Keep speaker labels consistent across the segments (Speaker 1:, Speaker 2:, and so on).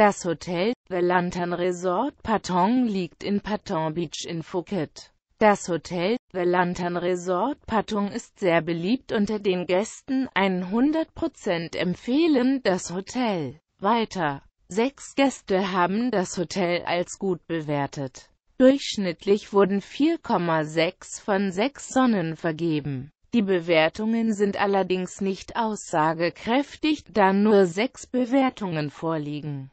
Speaker 1: Das Hotel The Lantern Resort Patong liegt in Patong Beach in Phuket. Das Hotel The Lantern Resort Patong ist sehr beliebt unter den Gästen. 100% empfehlen das Hotel. Weiter. Sechs Gäste haben das Hotel als gut bewertet. Durchschnittlich wurden 4,6 von 6 Sonnen vergeben. Die Bewertungen sind allerdings nicht aussagekräftig, da nur sechs Bewertungen vorliegen.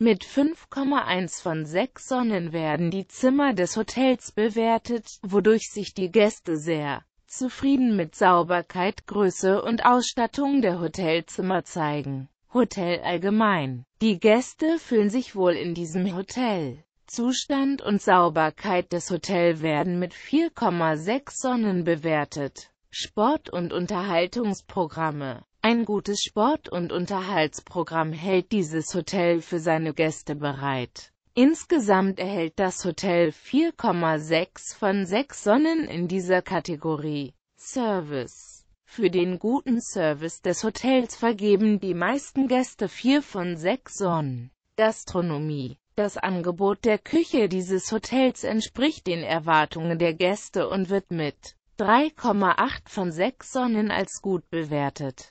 Speaker 1: mit 5,1 von 6 Sonnen werden die Zimmer des Hotels bewertet, wodurch sich die Gäste sehr zufrieden mit Sauberkeit, Größe und Ausstattung der Hotelzimmer zeigen. Hotel allgemein. Die Gäste fühlen sich wohl in diesem Hotel. Zustand und Sauberkeit des Hotels werden mit 4,6 Sonnen bewertet. Sport- und Unterhaltungsprogramme ein gutes Sport- und Unterhaltsprogramm hält dieses Hotel für seine Gäste bereit. Insgesamt erhält das Hotel 4,6 von 6 Sonnen in dieser Kategorie. Service Für den guten Service des Hotels vergeben die meisten Gäste 4 von 6 Sonnen. Gastronomie Das Angebot der Küche dieses Hotels entspricht den Erwartungen der Gäste und wird mit 3,8 von 6 Sonnen als gut bewertet.